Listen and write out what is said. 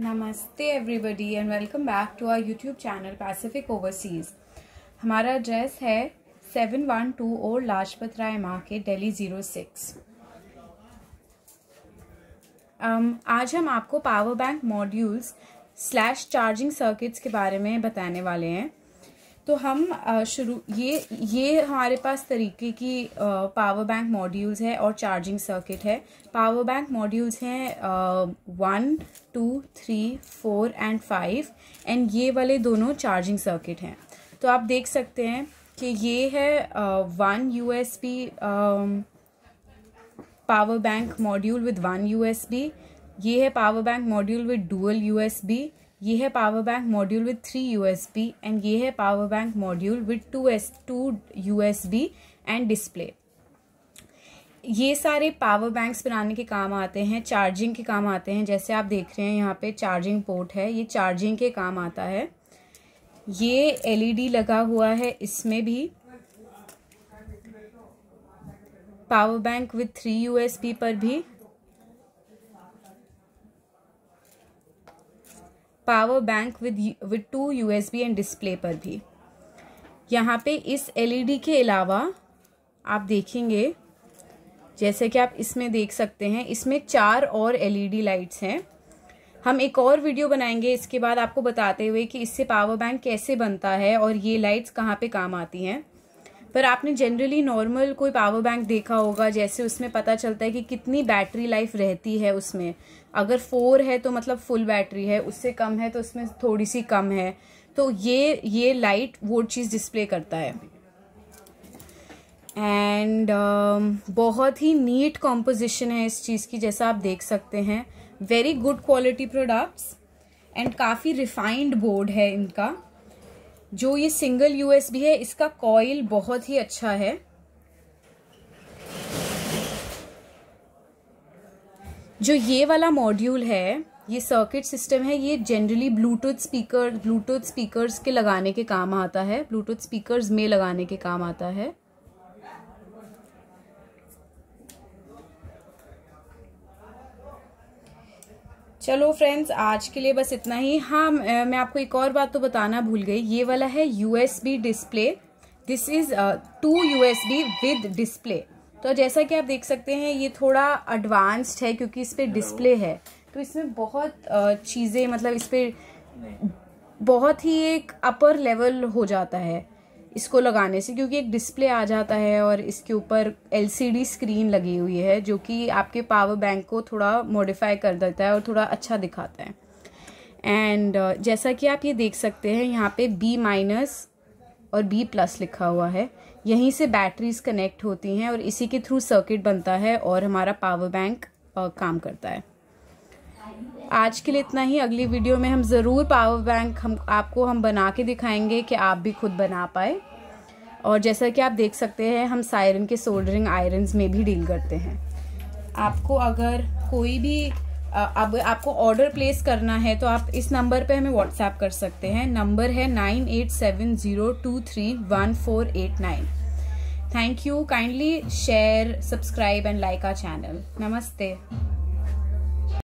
नमस्ते everybody and welcome back to our YouTube channel Pacific Overseas हमारा address है seven one two और Lajpat Rai market Delhi zero six आज हम आपको power bank modules slash charging circuits के बारे में बताने वाले हैं तो हम शुरू ये ये हमारे पास तरीके की पावर बैंक मॉड्यूल्स है और चार्जिंग सर्किट है पावर बैंक मॉड्यूल्स हैं one two three four and five and ये वाले दोनों चार्जिंग सर्किट हैं तो आप देख सकते हैं कि ये है one U S B power bank module with one U S B ये है power bank module with dual U S B ये है power bank module with three U B and ये है power bank module with two S two U and display ये सारे power banks बनाने के काम आते हैं चार्जिंग के काम आते हैं जैसे आप देख रहे हैं यहाँ पे चार्जिंग पोर्ट है ये चार्जिंग के काम आता है ये एलईडी e लगा हुआ है इसमें भी power bank with three USB पर भी power bank with with two USB and display पर भी यहाँ पे इस एलईडी e के अलावा आप देखेंगे जैसे कि आप इसमें देख सकते हैं इसमें चार और एलईडी लाइट्स e हैं हम एक और वीडियो बनाएंगे इसके बाद आपको बताते हुए कि इससे पावर बैंक कैसे बनता है और ये लाइट्स कहाँ पे काम आती हैं पर आपने जनरली नॉर्मल कोई पावर बैंक देखा होगा जैसे उसमें पता चलता है कि कितनी बैटरी लाइफ रहती है उसमें अगर फोर है तो मतलब फुल बैटरी है उससे कम है तो उसमें थोड़ी सी कम है तो ये ये लाइट वो चीज़ डिस्प्ले करता है एंड uh, um, बहुत ही नीट कॉम्पोजिशन है इस चीज़ की जैसा आप देख सकते हैं very good quality products and काफ़ी रिफाइंड बोर्ड है इनका जो ये सिंगल यूएसबी है इसका कॉयल बहुत ही अच्छा है जो ये वाला मॉड्यूल है ये सर्किट सिस्टम है ये generally Bluetooth speaker Bluetooth speakers के लगाने के काम आता है ब्लूटूथ स्पीकर्स में लगाने के काम आता है चलो फ्रेंड्स आज के लिए बस इतना ही हाँ मैं आपको एक और बात तो बताना भूल गई ये वाला है USB display this is two USB with display तो जैसा कि आप देख सकते हैं ये थोड़ा एडवांस्ड है क्योंकि इस पर डिस्प्ले है तो इसमें बहुत uh, चीज़ें मतलब इस पर बहुत ही एक अपर लेवल हो जाता है इसको लगाने से क्योंकि एक डिस्प्ले आ जाता है और इसके ऊपर एलसीडी स्क्रीन लगी हुई है जो कि आपके पावर बैंक को थोड़ा मॉडिफाई कर देता है और थोड़ा अच्छा दिखाता है एंड uh, जैसा कि आप ये देख सकते हैं यहाँ पे बी माइनस और बी प्लस लिखा हुआ है यहीं से बैटरीज कनेक्ट होती हैं और इसी के थ्रू सर्किट बनता है और हमारा पावर बैंक uh, काम करता है आज के लिए इतना ही अगली वीडियो में हम ज़रूर पावर बैंक हम आपको हम बना के दिखाएंगे कि आप भी खुद बना पाए और जैसा कि आप देख सकते हैं हम सायरन के सोल्डरिंग आयरन में भी डील करते हैं आपको अगर कोई भी अब आपको ऑर्डर प्लेस करना है तो आप इस नंबर पे हमें व्हाट्सएप कर सकते हैं नंबर है nine eight seven zero two three one four eight nine thank you kindly share subscribe and like our channel नमस्ते